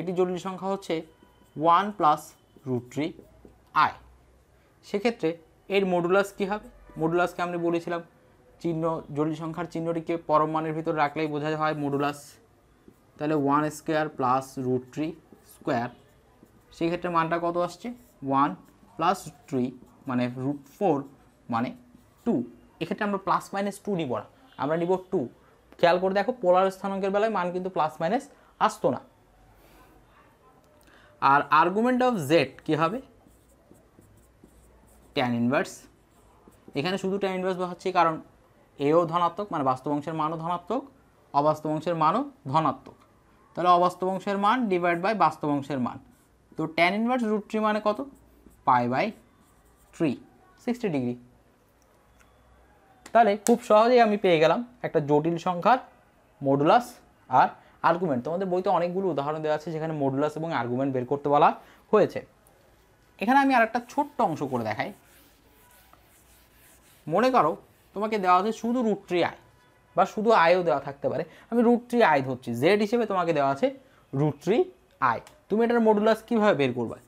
এটি জটিল সংখ্যা হচ্ছে one plus root three I সেক্ষেত্রে এর মডুলাস কী হবে মডুলাসকে আমি বলেছিলাম চিহ্ন জটিল সংখ্যার চিহ্নটিকে পরম মানের ভিতর রাখলেই বোঝা হয় মডুলাস তাহলে one square plus root three square সেক্ষেত্রে মানটা কত আসছে ওয়ান প্লাস থ্রি মানে রুট ফোর মানে টু এক্ষেত্রে আমরা প্লাস মাইনাস টু নিব না আমরা নিব টু খেয়াল করে দেখো পোলার স্থানাঙ্কের বেলায় মান কিন্তু প্লাস মাইনাস আসতো না আর আর্গুমেন্ট অফ জেড কী হবে ট্যান ইনভার্স এখানে শুধু ট্যান ইনভার্স বসাচ্ছি কারণ এও ধনাত্মক মানে বাস্তব অংশের মানও ধনাত্মক অবাস্তব অংশের মানও ধনাত্মক তাহলে অবাস্তব অংশের মান ডিভাইড বাই বাস্তব অংশের মান তো ট্যান ইনভার্স রুট ট্রি মানে কত pi by three sixty degree তাহলে খুব সহজেই আমি পেয়ে গেলাম একটা জটিল সংখ্যার মডুলাস আর আর্গুমেন্ট তোমাদের বইতে অনেকগুলো উদাহরণ দেওয়া আছে যেখানে মডুলাস এবং আর্গুমেন্ট বের করতে বলা হয়েছে এখানে আমি আর একটা ছোট্ট অংশ করে দেখাই মনে করো তোমাকে দেওয়া আছে শুধু রুট ট্রি আয় বা শুধু আয়ও দেওয়া থাকতে পারে আমি রুট ট্রি আয় ধরছি জেড হিসেবে তোমাকে দেওয়া আছে রুট ট্রি আয় তুমি এটার মডুলাস কীভাবে বের করবে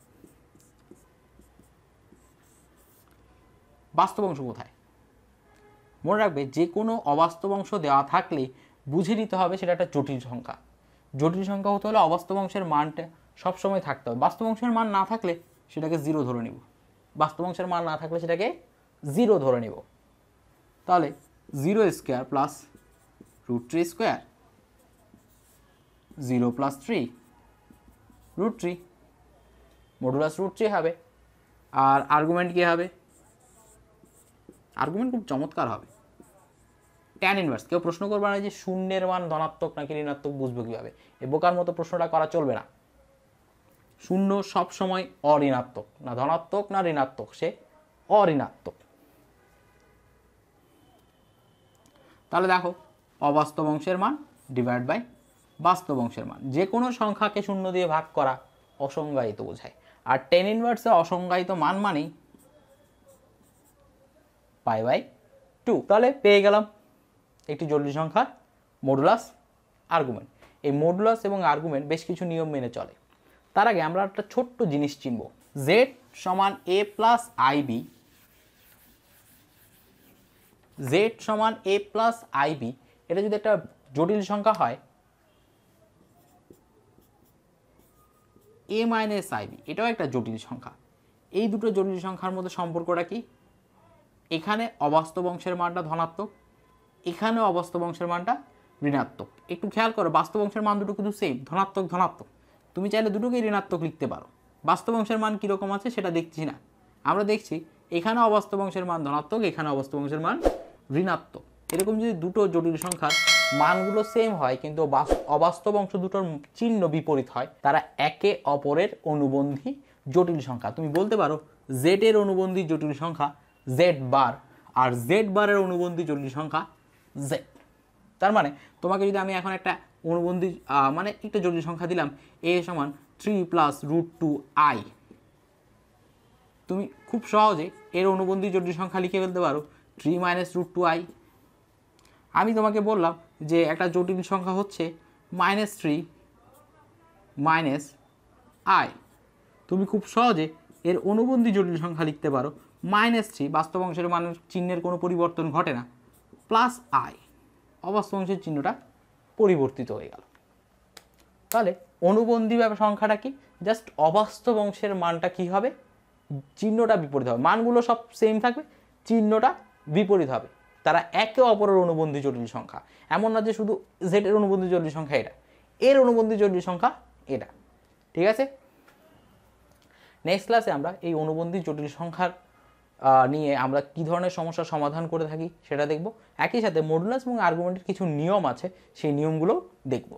বাস্তব অংশ কোথায় মনে রাখবে যে কোনো অবাস্তব অংশ দেওয়া থাকলে বুঝে নিতে হবে সেটা একটা জটিল সংখ্যা জটিল সংখ্যা হতে হলে অবাস্তব অংশের মানটা সবসময় থাকতে হবে বাস্তব অংশের মান না থাকলে সেটাকে জিরো ধরে নিব বাস্তব অংশের মান না থাকলে সেটাকে জিরো ধরে নিব তাহলে zero square plus root three square zero plus three root three modulus root three হবে আর আর্গুমেন্ট কী হবে আর্গুমেন্ট খুব চমৎকার হবে ট্যান ইনভার্স কেউ প্রশ্ন করবে না যে শূন্যের মান ধনাত্মক নাকি ঋণাত্মক বুঝবো কীভাবে এ বোকার মতো প্রশ্নটা করা চলবে না শূন্য সবসময় অঋণাত্মক না ধনাত্মক না ঋণাত্মক সে অঋণাত্মক তাহলে দেখো অবাস্তব অংশের মান ডিভাইড বাই বাস্তব অংশের মান যে কোনো সংখ্যাকে শূন্য দিয়ে ভাগ করা অসংজ্ঞায়িত বোঝায় আর টেন ইনভার্সে অসংজ্ঞায়িত মান মানেই পাই বাই টু তাহলে পেয়ে গেলাম একটি জটিল সংখ্যার মডুলাস আর্গুমেন্ট এই মডুলাস এবং আর্গুমেন্ট বেশ কিছু নিয়ম মেনে চলে তার আগে আমরা একটা ছোট্ট জিনিস চিনব জেড সমান এ প্লাস আইবি জেড সমান এ প্লাস আইবি এটা যদি একটা জটিল সংখ্যা হয় এ মাইনাস আইবি এটাও একটা জটিল সংখ্যা এই দুটো জটিল সংখ্যার মধ্যে সম্পর্কটা কি এখানে অবাস্তব অংশের মানটা ধনাত্মক এখানেও অবাস্তব অংশের মানটা ঋণাত্মক একটু খেয়াল করো বাস্তব অংশের মান দুটো কিন্তু সেম ধনাত্মক ধনাত্মক তুমি চাইলে দুটোকেই ঋণাত্মক লিখতে পারো বাস্তব অংশের মান কীরকম আছে সেটা দেখছি না আমরা দেখছি এখানে অবাস্তব অংশের মান ধনাত্মক এখানে অবাস্তব অংশের মান ঋণাত্মক এরকম যদি দুটো জটিল সংখ্যার মানগুলো সেম হয় কিন্তু অবাস্তব অংশ দুটোর চিহ্ন বিপরীত হয় তারা একে অপরের অনুবন্ধী জটিল সংখ্যা তুমি বলতে পারো জেড এর অনুবন্ধী জটিল সংখ্যা জেড বার আর জেড বারের অনুবন্ধী জটিল সংখ্যা জেড তার মানে তোমাকে যদি আমি এখন একটা অনুবন্ধী মানে একটা জটিল সংখ্যা দিলাম এ সমান three plus root two I তুমি খুব সহজে এর অনুবন্ধী জটিল সংখ্যা লিখে ফেলতে পারো three minus root two I আমি তোমাকে বললাম যে একটা জটিল সংখ্যা হচ্ছে মাইনাস থ্রি মাইনাস আই তুমি খুব সহজে এর অনুবন্ধী জটিল সংখ্যা লিখতে পারো মাইনাস থ্রি বাস্তব অংশের মানুষ চিহ্নের কোনো পরিবর্তন ঘটে না প্লাস আই অবাস্তব অংশের চিহ্নটা পরিবর্তিত হয়ে গেল তাহলে অনুবন্ধী সংখ্যাটা কি জাস্ট অবাস্তব অংশের মানটা কি হবে চিহ্নটা বিপরীত হবে মানগুলো সব সেম থাকবে চিহ্নটা বিপরীত হবে তারা একে অপরের অনুবন্ধী জটিল সংখ্যা এমন না যে শুধু জেডের অনুবন্ধী জটিল সংখ্যা এটা এর অনুবন্ধী জটিল সংখ্যা এটা ঠিক আছে নেক্সট ক্লাসে আমরা এই অনুবন্ধী জটিল সংখ্যার নিয়ে আমরা কি ধরনের সমস্যা সমাধান করে থাকি সেটা দেখব একই সাথে মডুলাস এবং আর্গুমেন্টের কিছু নিয়ম আছে সেই নিয়মগুলো দেখবো